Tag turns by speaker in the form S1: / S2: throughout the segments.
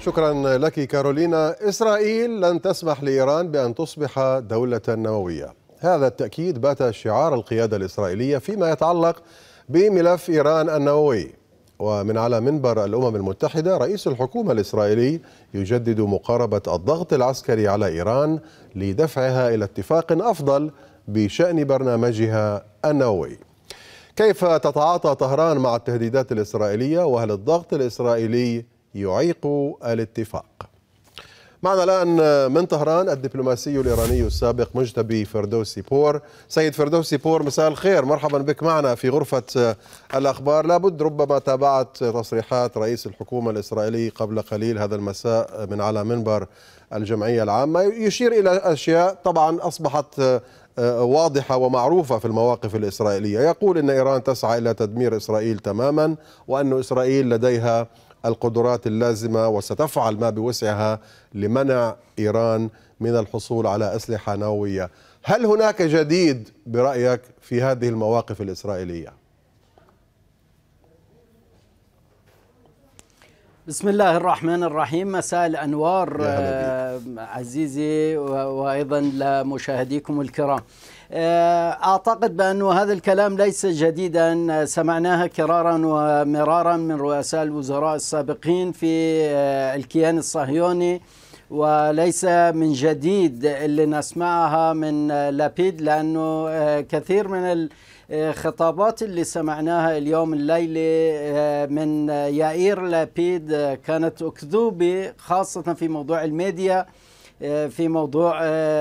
S1: شكرا لك كارولينا إسرائيل لن تسمح لإيران بأن تصبح دولة نووية هذا التأكيد بات شعار القيادة الإسرائيلية فيما يتعلق بملف إيران النووي ومن على منبر الأمم المتحدة رئيس الحكومة الإسرائيلي يجدد مقاربة الضغط العسكري على إيران لدفعها إلى اتفاق أفضل بشأن برنامجها النووي كيف تتعاطى طهران مع التهديدات الإسرائيلية وهل الضغط الإسرائيلي يعيق الاتفاق معنا الآن من طهران الدبلوماسي الإيراني السابق مجتبي فردوسي بور سيد فردوسي بور مساء الخير مرحبا بك معنا في غرفة الأخبار لابد ربما تابعت تصريحات رئيس الحكومة الإسرائيلي قبل قليل هذا المساء من على منبر الجمعية العامة يشير إلى أشياء طبعا أصبحت آه، واضحة ومعروفة في المواقف الإسرائيلية يقول أن إيران تسعى إلى تدمير إسرائيل تماما وأن إسرائيل لديها القدرات اللازمة وستفعل ما بوسعها لمنع إيران من الحصول على أسلحة نووية هل هناك جديد برأيك في هذه المواقف الإسرائيلية؟ بسم
S2: الله الرحمن الرحيم مساء الأنوار آه، عزيزي وأيضا لمشاهديكم الكرام آه، أعتقد بأن هذا الكلام ليس جديدا سمعناها كرارا ومرارا من رؤساء الوزراء السابقين في آه، الكيان الصهيوني وليس من جديد اللي نسمعها من آه، لابيد لأنه كثير من الخطابات اللي سمعناها اليوم الليلة من يائير لابيد كانت أكذوبة خاصة في موضوع الميديا آه، في موضوع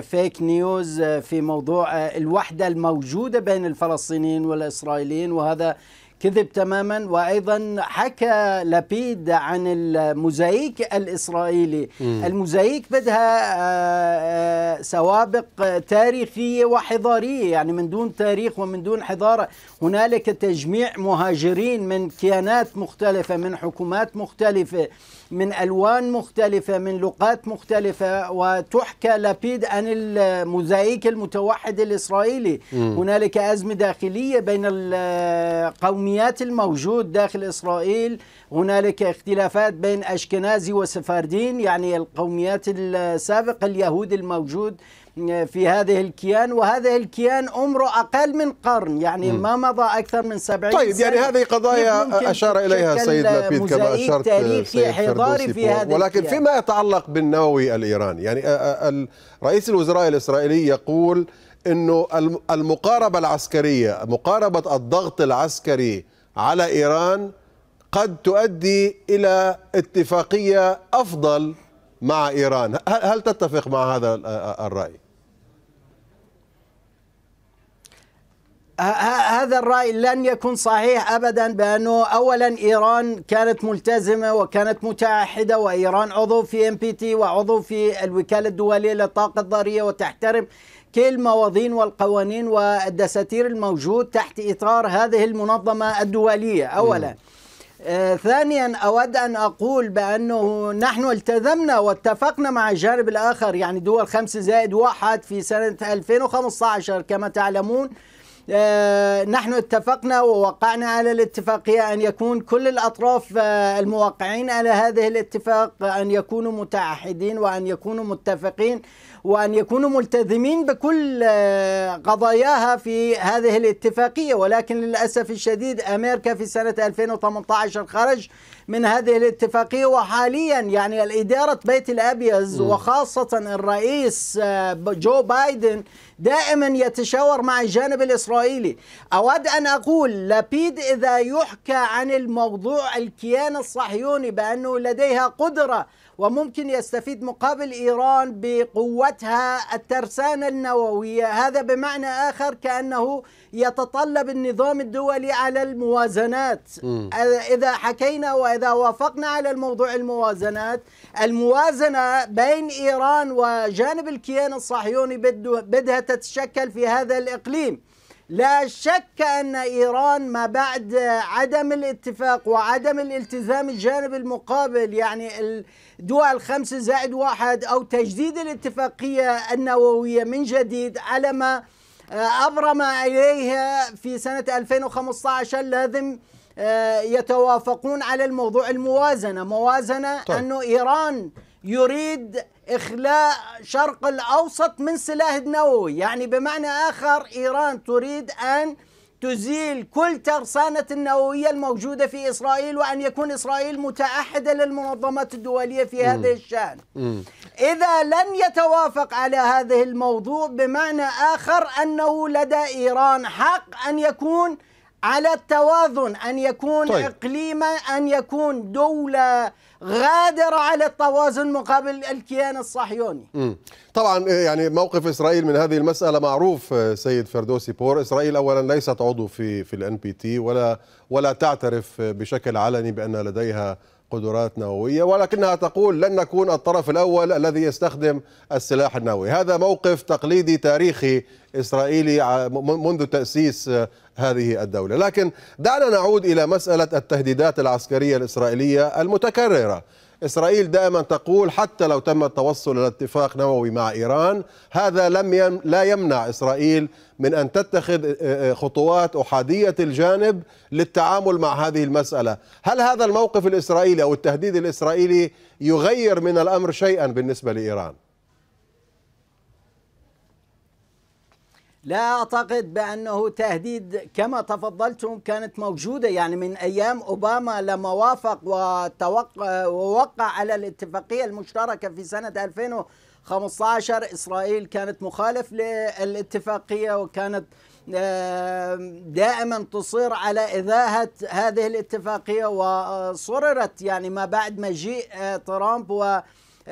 S2: فيك آه، نيوز آه، في موضوع الوحدة الموجودة بين الفلسطينيين والإسرائيليين وهذا كذب تماما وايضا حكى لبيد عن الموزاييك الاسرائيلي م. الموزاييك بدها آه، آه، سوابق تاريخيه وحضاريه يعني من دون تاريخ ومن دون حضاره هنالك تجميع مهاجرين من كيانات مختلفه من حكومات مختلفه من الوان مختلفه من لغات مختلفه وتحكى لبيد عن الموزاييك المتوحد الاسرائيلي هنالك ازمه داخليه بين القوميين آه، الدينيات الموجود داخل إسرائيل هنالك اختلافات بين أشكنازي وسفاردين يعني القوميات السابقة اليهود الموجود في هذه الكيان وهذا الكيان عمره أقل من قرن يعني ما مضى أكثر من سبعين طيب يعني سنة. يعني هذه قضايا أشار إليها سيد لابيد كما أشرت حضاري في هذا ولكن الكيان. فيما
S1: يتعلق بالنووي الإيراني يعني رئيس الوزراء الإسرائيلي يقول انه المقاربه العسكريه مقاربه الضغط العسكري على ايران قد تؤدي الى اتفاقيه افضل مع ايران هل تتفق مع هذا الراي هذا
S2: الرأي لن يكون صحيح أبدا بأنه أولا إيران كانت ملتزمة وكانت متعهدة وإيران عضو في ام بي تي وعضو في الوكالة الدولية للطاقة الذرية وتحترم كل كالمواضين والقوانين والدساتير الموجود تحت إطار هذه المنظمة الدولية أولا آه، ثانيا أود أن أقول بأنه نحن التزمنا واتفقنا مع الجانب الآخر يعني دول خمسة زائد واحد في سنة 2015 كما تعلمون آه، نحن اتفقنا ووقعنا على الاتفاقية أن يكون كل الأطراف آه، الموقعين على هذه الاتفاق أن يكونوا متعهدين وأن يكونوا متفقين وأن يكونوا ملتزمين بكل آه، قضاياها في هذه الاتفاقية ولكن للأسف الشديد أمريكا في سنة 2018 خرج من هذه الاتفاقية وحاليا يعني الإدارة بيت الأبيض وخاصة الرئيس آه، جو بايدن دائما يتشاور مع الجانب الإسرائيلي أود أن أقول لابيد إذا يحكى عن الموضوع الكيان الصهيوني بأنه لديها قدرة وممكن يستفيد مقابل إيران بقوتها الترسانة النووية هذا بمعنى آخر كأنه يتطلب النظام الدولي على الموازنات م. إذا حكينا وإذا وافقنا على الموضوع الموازنات الموازنة بين إيران وجانب الكيان الصهيوني بدها تتشكل في هذا الإقليم لا شك أن إيران ما بعد عدم الاتفاق وعدم الالتزام الجانب المقابل يعني الدول الخمسة زائد واحد أو تجديد الاتفاقية النووية من جديد على ما آه، أبرم إليها في سنة 2015 لازم آه، يتوافقون على الموضوع الموازنة موازنة طيب. أنه إيران يريد إخلاء شرق الأوسط من سلاح النووي يعني بمعنى آخر إيران تريد أن تزيل كل ترسانة النووية الموجودة في إسرائيل وأن يكون إسرائيل متأحدة للمنظمات الدولية في هذا الشأن إذا لم يتوافق على هذه الموضوع بمعنى آخر أنه لدى إيران حق أن يكون على التوازن أن يكون طيب. إقليما أن يكون دولة غادرة على التوازن مقابل الكيان الصهيوني
S1: طبعا آه، يعني موقف إسرائيل من هذه المسألة معروف آه، سيد فردوسي بور إسرائيل أولا ليست عضو في في الان بي تي ولا ولا تعترف آه، بشكل علني بأن لديها قدرات نووية ولكنها تقول لن نكون الطرف الأول الذي يستخدم السلاح النووي هذا موقف تقليدي تاريخي إسرائيلي منذ تأسيس آه، هذه الدولة لكن دعنا نعود إلى مسألة التهديدات العسكرية الإسرائيلية المتكررة إسرائيل دائما تقول حتى لو تم التوصل إلى اتفاق نووي مع إيران هذا لم يم لا يمنع إسرائيل من أن تتخذ خطوات أحادية الجانب للتعامل مع هذه المسألة هل هذا الموقف الإسرائيلي أو التهديد الإسرائيلي يغير من الأمر شيئا بالنسبة لإيران؟
S2: لا أعتقد بأنه تهديد كما تفضلتم كانت موجودة يعني من أيام أوباما لما وافق وتوقع ووقع على الاتفاقية المشتركة في سنة 2015 إسرائيل كانت مخالف للاتفاقية وكانت دائما تصير على إذاهة هذه الاتفاقية وصررت يعني ما بعد مجيء آه، ترامب و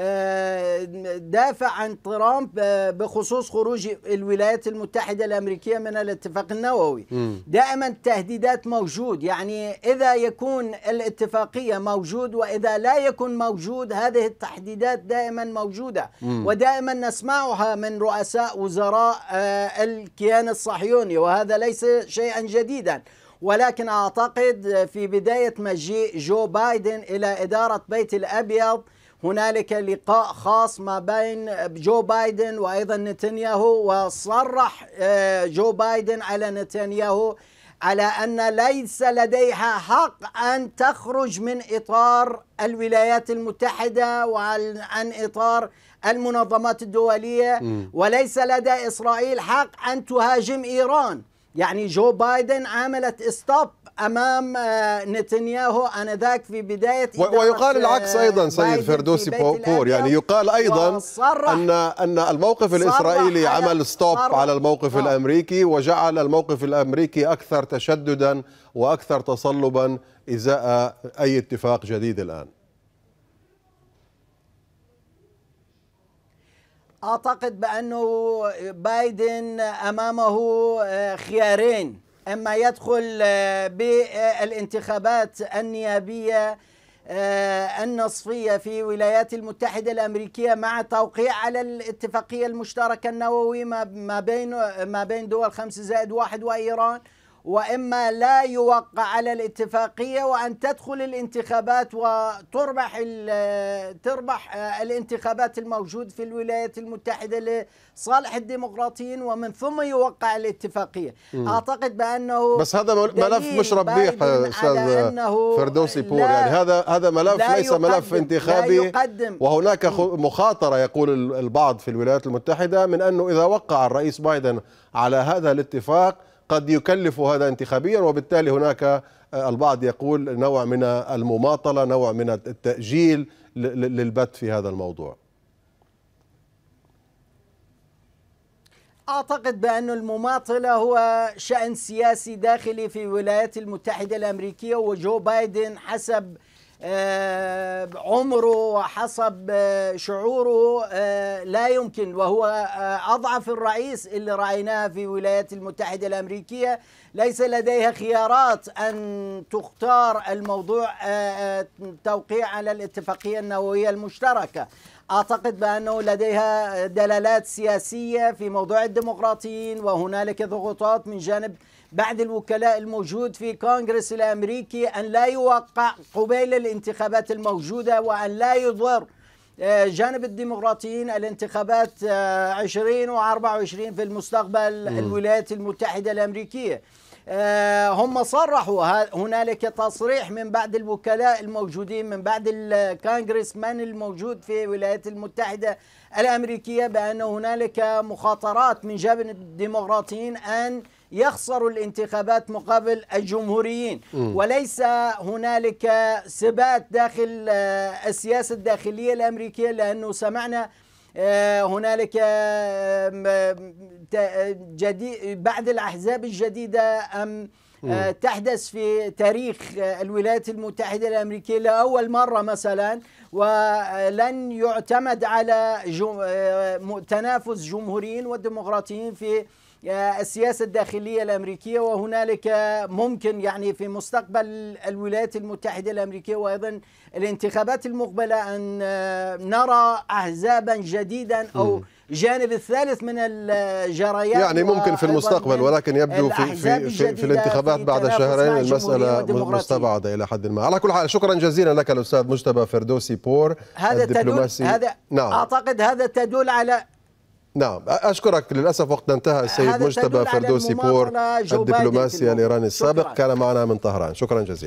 S2: آه، دافع عن ترامب آه، بخصوص خروج الولايات المتحدة الأمريكية من الاتفاق النووي دائما التهديدات موجود يعني إذا يكون الاتفاقية موجود وإذا لا يكون موجود هذه التحديدات دائما موجودة ودائما نسمعها من رؤساء وزراء آه، الكيان الصهيوني وهذا ليس شيئا جديدا ولكن أعتقد في بداية مجيء جو بايدن إلى إدارة بيت الأبيض هنالك لقاء خاص ما بين جو بايدن وايضا نتنياهو وصرح آه، جو بايدن على نتنياهو على ان ليس لديها حق ان تخرج من اطار الولايات المتحده وعن اطار المنظمات الدوليه وليس لدى اسرائيل حق ان تهاجم ايران يعني جو بايدن عملت استوب امام آه، نتنياهو انذاك في بدايه ويقال آه، العكس ايضا سيد فردوسي بور
S1: يعني يقال ايضا ان ان الموقف الاسرائيلي عمل ستوب على الموقف صرح. آه. الامريكي وجعل الموقف الامريكي اكثر تشددا واكثر تصلبا ازاء اي اتفاق جديد الان
S2: اعتقد بانه بايدن امامه آه، خيارين اما يدخل آه، بالانتخابات النيابيه آه، النصفيه في الولايات المتحده الامريكيه مع توقيع على الاتفاقيه المشتركه النووي ما بين ما بين دول خمسه زائد واحد وايران واما لا يوقع على الاتفاقيه وان تدخل الانتخابات وتربح تربح آه، الانتخابات الموجود في الولايات المتحده لصالح الديمقراطيين ومن ثم يوقع الاتفاقيه مم. اعتقد بانه بس هذا ملف مش ربيح آه، استاذ
S1: فردوسي بول يعني هذا هذا ملف ليس ملف انتخابي وهناك مخاطره يقول البعض في الولايات المتحده من انه اذا وقع الرئيس بايدن على هذا الاتفاق قد يكلف هذا انتخابيا وبالتالي هناك آه، البعض يقول نوع من المماطله نوع من التاجيل للبت في هذا الموضوع
S2: أعتقد بأن المماطلة هو شأن سياسي داخلي في الولايات المتحدة الأمريكية وجو بايدن حسب آه، عمره وحسب آه، شعوره آه، لا يمكن وهو أضعف الرئيس اللي رأيناها في الولايات المتحدة الأمريكية ليس لديها خيارات أن تختار الموضوع توقيع على الاتفاقية النووية المشتركة اعتقد بانه لديها دلالات سياسيه في موضوع الديمقراطيين وهنالك ضغوطات من جانب بعد الوكلاء الموجود في كونغرس الأمريكي أن لا يوقع قبيل الانتخابات الموجودة وأن لا يضر آه، جانب الديمقراطيين الانتخابات 20 آه، و24 في المستقبل م. الولايات المتحدة الأمريكية آه، هم صرحوا هنالك تصريح من بعد الوكلاء الموجودين من بعد الكونغرس من الموجود في الولايات المتحدة الأمريكية بأن هنالك مخاطرات من جانب الديمقراطيين أن يخسر الانتخابات مقابل الجمهوريين م. وليس هنالك سبات داخل آه، السياسة الداخلية الأمريكية لأنه سمعنا آه، هنالك آه، جديد بعد الأحزاب الجديدة أم تحدث في تاريخ الولايات المتحدة الأمريكية لأول مرة مثلا ولن يعتمد على تنافس جمهوريين وديمقراطيين في السياسة الداخلية الأمريكية وهنالك ممكن يعني في مستقبل الولايات المتحدة الأمريكية وأيضا الانتخابات المقبلة أن آه، نرى أحزابا جديدا أو جانب الثالث من الجرايات
S1: يعني ممكن في المستقبل ولكن يبدو في في, في, في الانتخابات في بعد شهرين المسألة مستبعدة إلى حد ما على كل حال شكرا جزيلا لك الأستاذ مجتبى فردوسي بور هذا الدبلوماسي هذا نعم. أعتقد
S2: هذا تدل على
S1: نعم أشكرك للأسف وقت انتهى السيد مجتبى فردوسي بور الدبلوماسي الإيراني السابق كان معنا من طهران شكرا جزيلا